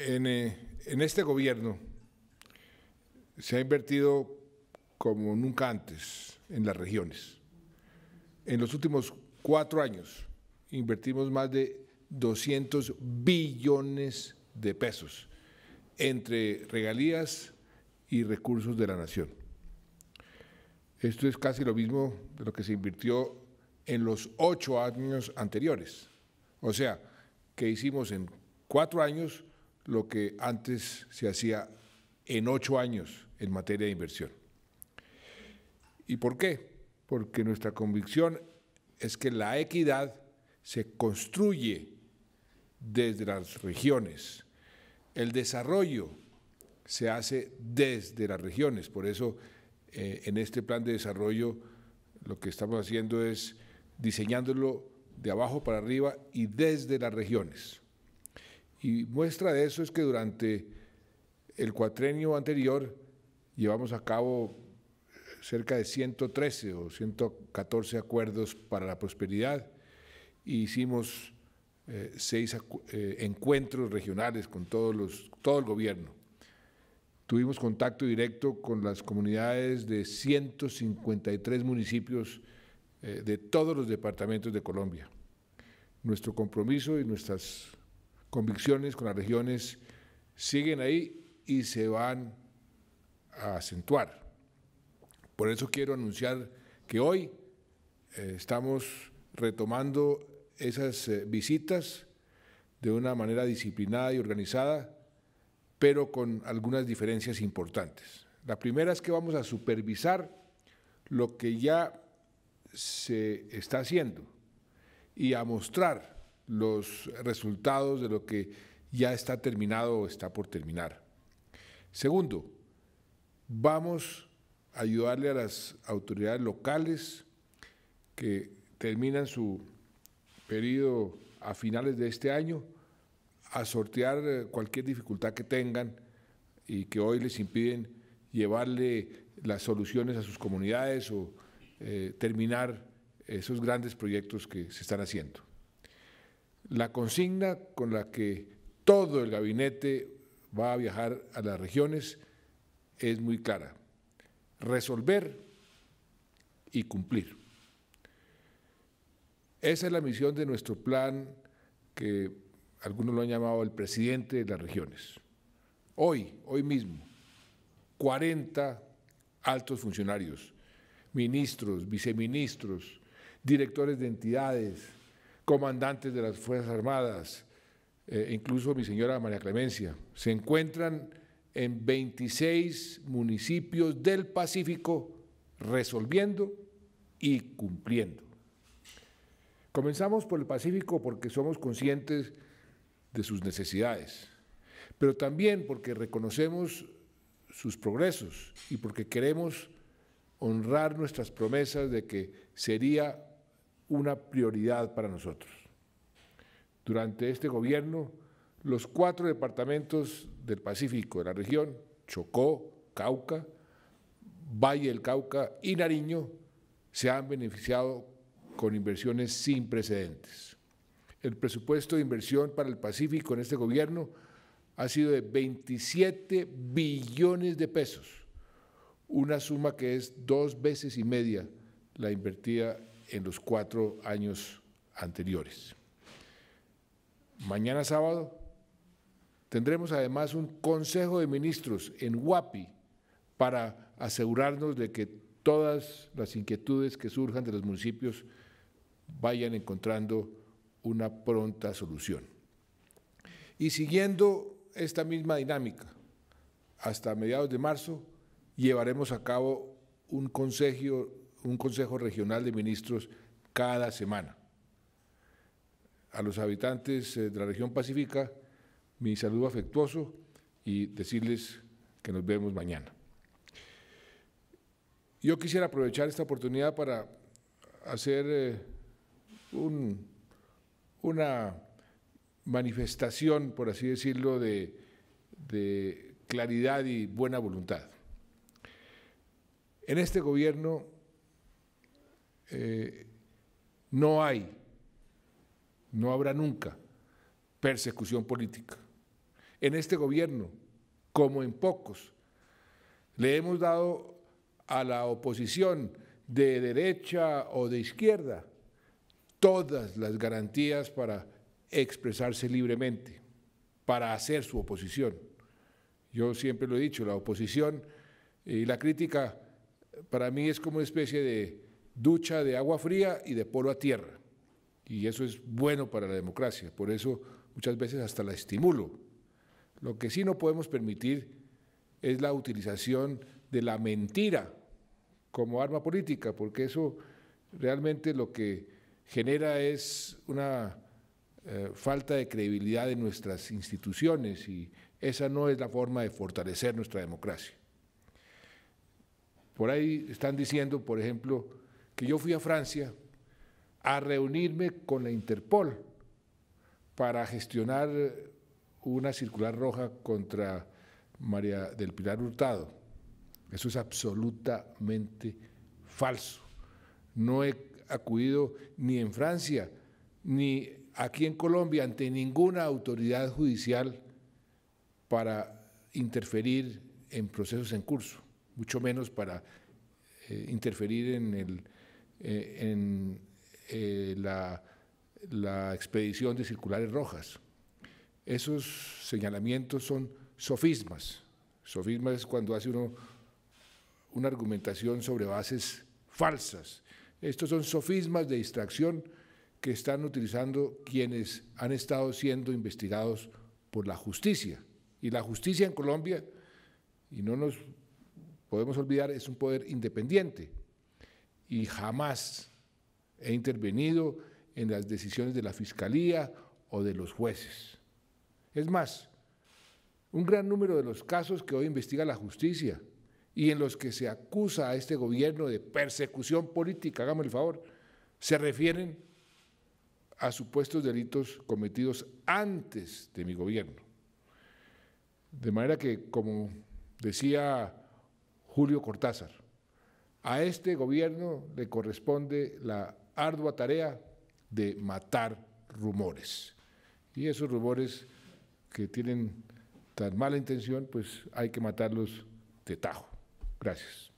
En, eh, en este gobierno se ha invertido como nunca antes en las regiones. En los últimos cuatro años invertimos más de 200 billones de pesos entre regalías y recursos de la nación. Esto es casi lo mismo de lo que se invirtió en los ocho años anteriores. O sea, que hicimos en cuatro años lo que antes se hacía en ocho años en materia de inversión. ¿Y por qué? Porque nuestra convicción es que la equidad se construye desde las regiones. El desarrollo se hace desde las regiones. Por eso eh, en este plan de desarrollo lo que estamos haciendo es diseñándolo de abajo para arriba y desde las regiones. Y muestra de eso es que durante el cuatrenio anterior llevamos a cabo cerca de 113 o 114 acuerdos para la prosperidad e hicimos eh, seis eh, encuentros regionales con todo el gobierno. Tuvimos contacto directo con las comunidades de 153 municipios eh, de todos los departamentos de Colombia. Nuestro compromiso y nuestras convicciones con las regiones siguen ahí y se van a acentuar. Por eso quiero anunciar que hoy eh, estamos retomando esas eh, visitas de una manera disciplinada y organizada pero con algunas diferencias importantes. La primera es que vamos a supervisar lo que ya se está haciendo y a mostrar los resultados de lo que ya está terminado o está por terminar. Segundo, vamos a ayudarle a las autoridades locales que terminan su periodo a finales de este año a sortear eh, cualquier dificultad que tengan y que hoy les impiden llevarle las soluciones a sus comunidades o eh, terminar esos grandes proyectos que se están haciendo. La consigna con la que todo el gabinete va a viajar a las regiones es muy clara. Resolver y cumplir. Esa es la misión de nuestro plan que algunos lo han llamado el presidente de las regiones. Hoy, hoy mismo, 40 altos funcionarios, ministros, viceministros, directores de entidades, comandantes de las Fuerzas Armadas, eh, incluso mi señora María Clemencia, se encuentran en 26 municipios del Pacífico resolviendo y cumpliendo. Comenzamos por el Pacífico porque somos conscientes de sus necesidades, pero también porque reconocemos sus progresos y porque queremos honrar nuestras promesas de que sería una prioridad para nosotros. Durante este gobierno, los cuatro departamentos del Pacífico de la región, Chocó, Cauca, Valle del Cauca y Nariño, se han beneficiado con inversiones sin precedentes. El presupuesto de inversión para el Pacífico en este gobierno ha sido de 27 billones de pesos, una suma que es dos veces y media la invertida en los cuatro años anteriores. Mañana sábado tendremos además un Consejo de Ministros en Guapi para asegurarnos de que todas las inquietudes que surjan de los municipios vayan encontrando una pronta solución. Y siguiendo esta misma dinámica, hasta mediados de marzo llevaremos a cabo un consejo, un consejo regional de ministros cada semana. A los habitantes eh, de la región pacífica, mi saludo afectuoso y decirles que nos vemos mañana. Yo quisiera aprovechar esta oportunidad para hacer eh, un una manifestación, por así decirlo, de, claridad y buena voluntad. En este gobierno eh, no hay, no habrá nunca persecución política. En este gobierno, como en pocos, le hemos dado a la oposición de derecha o de izquierda todas las garantías para expresarse libremente, para hacer su oposición. Yo siempre lo he dicho, la oposición y la crítica para mí es como una especie de ducha de agua fría y de polo a tierra. Y eso es bueno para la democracia, por eso muchas veces hasta la estimulo. Lo que sí no podemos permitir es la utilización de la mentira como arma política, porque eso realmente lo que genera es una eh, falta de credibilidad de nuestras instituciones y esa no es la forma de fortalecer nuestra democracia. Por ahí están diciendo, por ejemplo, que yo fui a Francia a reunirme con la Interpol para gestionar una circular roja contra María del Pilar Hurtado. Eso es absolutamente falso. No acudido ni en Francia, ni aquí en Colombia, ante ninguna autoridad judicial para interferir en procesos en curso, mucho menos para eh, interferir en, eh, eh, la, la expedición de circulares rojas. Esos señalamientos son sofismas. Sofismas es cuando hace uno una argumentación sobre bases falsas. Estos son sofismas de distracción que están utilizando quienes han estado siendo investigados por la justicia. Y la justicia en Colombia, y no nos podemos olvidar, es un poder independiente. Y jamás he intervenido en las decisiones de la Fiscalía o de los jueces. Es más, un gran número de los casos que hoy investiga la justicia y en los que se acusa a este gobierno de persecución política, hagámosle el favor, se refieren a supuestos delitos cometidos antes de mi gobierno. De manera que, como decía Julio Cortázar, a este gobierno le corresponde la ardua tarea de matar rumores. Y esos rumores que tienen tan mala intención, pues hay que matarlos de tajo. Gracias.